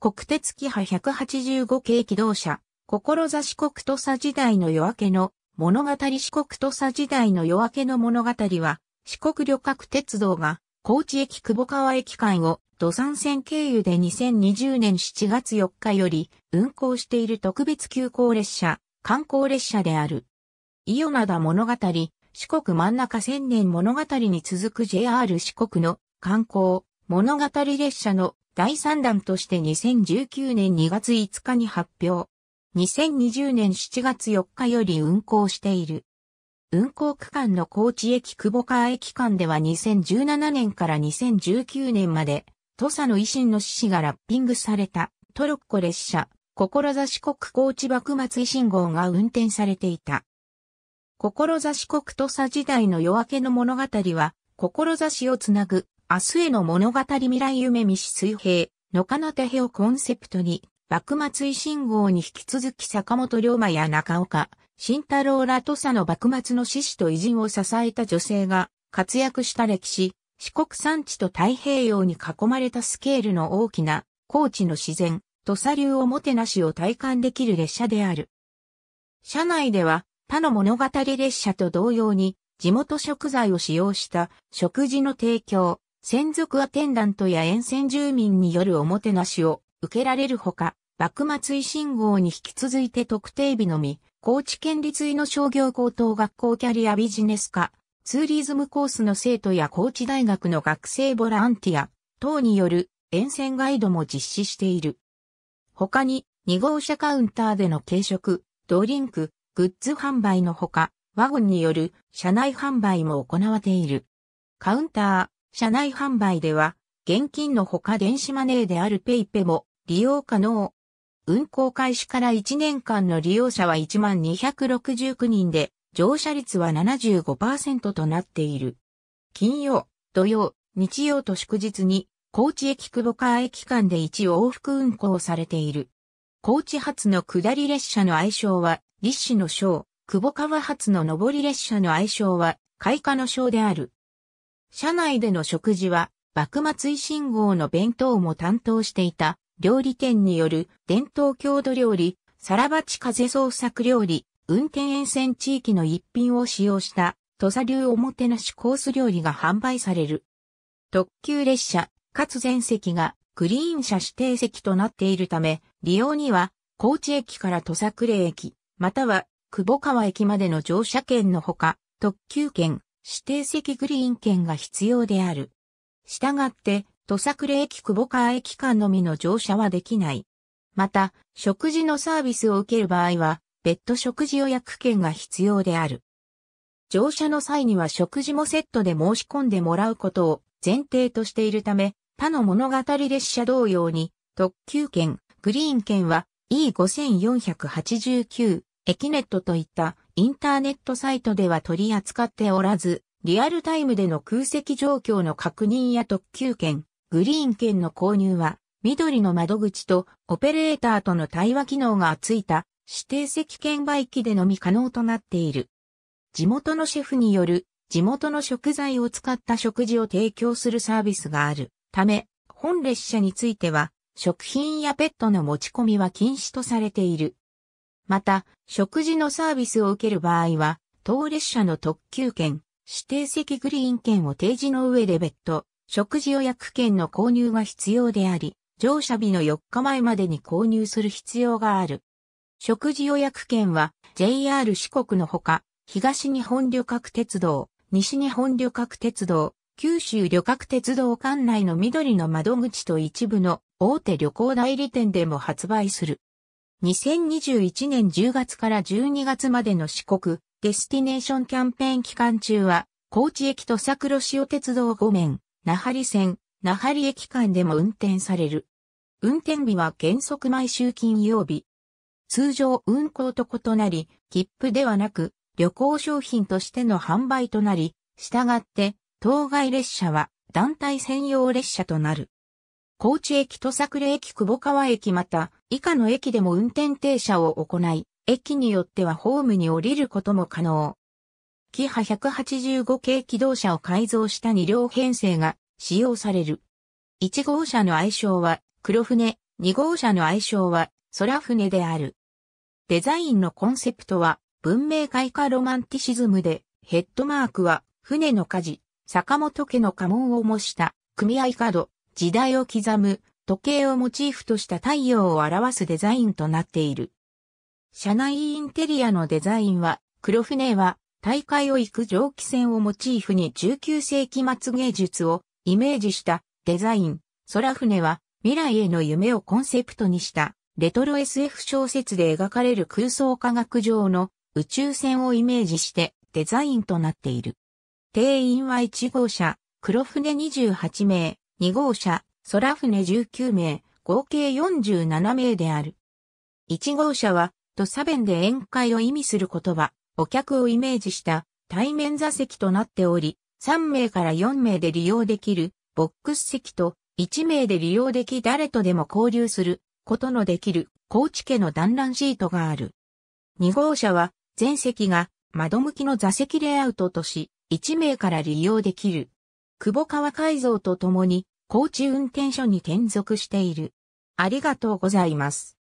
国鉄キハ185系機動車、志四国土佐時代の夜明けの物語四国土佐時代の夜明けの物語は、四国旅客鉄道が高知駅久保川駅間を土産線経由で2020年7月4日より運行している特別急行列車、観光列車である。伊予灘物語、四国真ん中千年物語に続く JR 四国の観光物語列車の第3弾として2019年2月5日に発表。2020年7月4日より運行している。運行区間の高知駅久保川駅間では2017年から2019年まで、土佐の維新の志士がラッピングされたトロッコ列車、志国高知幕末維新号が運転されていた。志国土佐時代の夜明けの物語は、志をつなぐ明日への物語未来夢見し水平、野かなてへをコンセプトに、幕末維新号に引き続き坂本龍馬や中岡、慎太郎ら土佐の幕末の志士と偉人を支えた女性が活躍した歴史、四国山地と太平洋に囲まれたスケールの大きな、高知の自然、土佐流おもてなしを体感できる列車である。車内では他の物語列車と同様に地元食材を使用した食事の提供、専属アテンダントや沿線住民によるおもてなしを受けられるほか、幕末維新号に引き続いて特定日のみ、高知県立医の商業高等学校キャリアビジネス科、ツーリズムコースの生徒や高知大学の学生ボランティア等による沿線ガイドも実施している。他に2号車カウンターでの軽食、ドリンク、グッズ販売のほか、ワゴンによる車内販売も行われている。カウンター、社内販売では、現金のほか電子マネーである PayPay も利用可能。運行開始から1年間の利用者は1269人で、乗車率は75%となっている。金曜、土曜、日曜と祝日に、高知駅久保川駅間で一往復運行されている。高知発の下り列車の愛称は、立志の章、久保川発の上り列車の愛称は、開花の章である。社内での食事は、幕末維新号の弁当も担当していた、料理店による伝統郷土料理、さらばち風創作料理、運転沿線地域の一品を使用した、土佐流おもてなしコース料理が販売される。特急列車、かつ全席がグリーン車指定席となっているため、利用には、高知駅から土佐呉駅、または、久保川駅までの乗車券のほか、特急券、指定席グリーン券が必要である。したがって、土作倉駅久保川駅間のみの乗車はできない。また、食事のサービスを受ける場合は、別途食事予約券が必要である。乗車の際には食事もセットで申し込んでもらうことを前提としているため、他の物語列車同様に、特急券、グリーン券は E5489、駅ネットといったインターネットサイトでは取り扱っておらず、リアルタイムでの空席状況の確認や特急券、グリーン券の購入は、緑の窓口とオペレーターとの対話機能がついた指定席券売機でのみ可能となっている。地元のシェフによる地元の食材を使った食事を提供するサービスがあるため、本列車については食品やペットの持ち込みは禁止とされている。また、食事のサービスを受ける場合は、当列車の特急券、指定席グリーン券を提示の上で別途、食事予約券の購入が必要であり、乗車日の4日前までに購入する必要がある。食事予約券は JR 四国のほか、東日本旅客鉄道、西日本旅客鉄道、九州旅客鉄道管内の緑の窓口と一部の大手旅行代理店でも発売する。2021年10月から12月までの四国、デスティネーションキャンペーン期間中は、高知駅と桜塩鉄道5面、那覇里線、那覇里駅間でも運転される。運転日は原則毎週金曜日。通常運行と異なり、切符ではなく、旅行商品としての販売となり、従って、当該列車は団体専用列車となる。高知駅と桜駅久保川駅また以下の駅でも運転停車を行い、駅によってはホームに降りることも可能。キハ185系機動車を改造した2両編成が使用される。1号車の愛称は黒船、2号車の愛称は空船である。デザインのコンセプトは文明開化ロマンティシズムでヘッドマークは船の舵、坂本家の家紋を模した組合角、時代を刻む、時計をモチーフとした太陽を表すデザインとなっている。車内インテリアのデザインは、黒船は大会を行く蒸気船をモチーフに19世紀末芸術をイメージしたデザイン。空船は未来への夢をコンセプトにしたレトロ SF 小説で描かれる空想科学上の宇宙船をイメージしてデザインとなっている。定員は1号車、黒船28名、2号車、空船19名、合計47名である。1号車は、土佐弁で宴会を意味する言葉、お客をイメージした対面座席となっており、3名から4名で利用できるボックス席と1名で利用でき誰とでも交流することのできる高知家の団らんシートがある。2号車は全席が窓向きの座席レイアウトとし、1名から利用できる。久保川改造とともに、高知運転所に転属している。ありがとうございます。